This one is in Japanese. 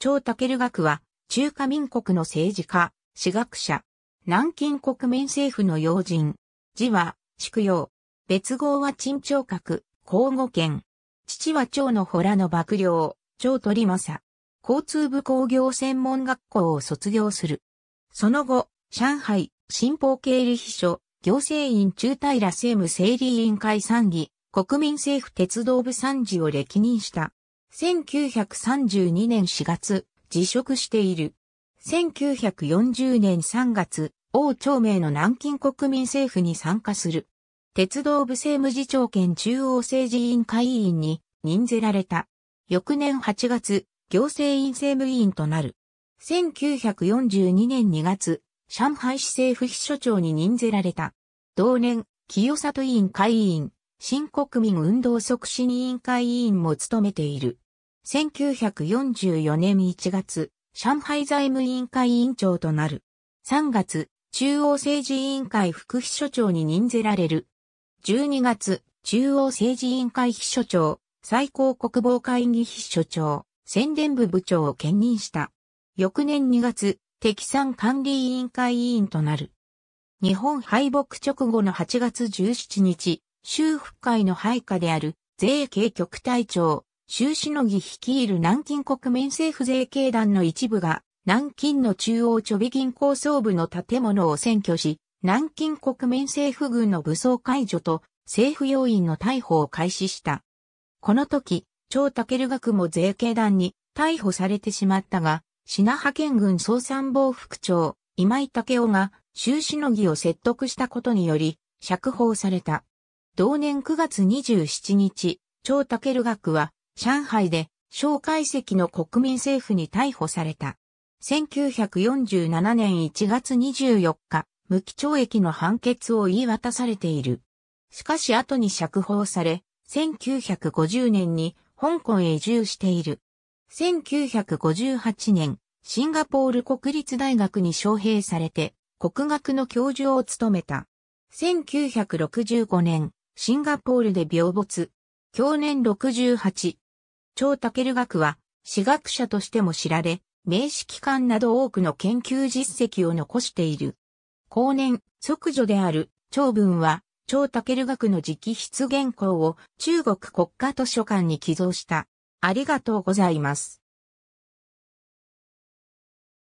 張武学は、中華民国の政治家、史学者、南京国民政府の要人、字は、畜養、別号は陳長閣、交互県、父は長の洞の幕僚、長鳥政、交通部工業専門学校を卒業する。その後、上海、新報経理秘書、行政院中平政務整理委員会参議、国民政府鉄道部参事を歴任した。1932年4月、辞職している。1940年3月、王朝明の南京国民政府に参加する。鉄道部政務次長兼中央政治委員会委員に任ぜられた。翌年8月、行政院政務委員となる。1942年2月、上海市政府秘書長に任ぜられた。同年、清里委員会委員、新国民運動促進委員会委員も務めている。1944年1月、上海財務委員会委員長となる。3月、中央政治委員会副秘書長に任ぜられる。12月、中央政治委員会秘書長、最高国防会議秘書長、宣伝部部長を兼任した。翌年2月、敵産管理委員会委員となる。日本敗北直後の8月17日、州府会の配下である税系局隊長、州しのぎ率いる南京国民政府税系団の一部が、南京の中央ちょび銀行総部の建物を占拠し、南京国民政府軍の武装解除と政府要員の逮捕を開始した。この時、張武学も税系団に逮捕されてしまったが、品派遣軍総参謀副長、今井武雄が、周しのぎを説得したことにより、釈放された。同年9月27日、張武学は、上海で、蒋介石の国民政府に逮捕された。1947年1月24日、無期懲役の判決を言い渡されている。しかし後に釈放され、1950年に香港へ移住している。1958年、シンガポール国立大学に招聘されて、国学の教授を務めた。1965年、シンガポールで病没。去年68。張武学は、私学者としても知られ、名詞機関など多くの研究実績を残している。後年、即女である長文は、張武学の直筆原稿を中国国家図書館に寄贈した。ありがとうございます。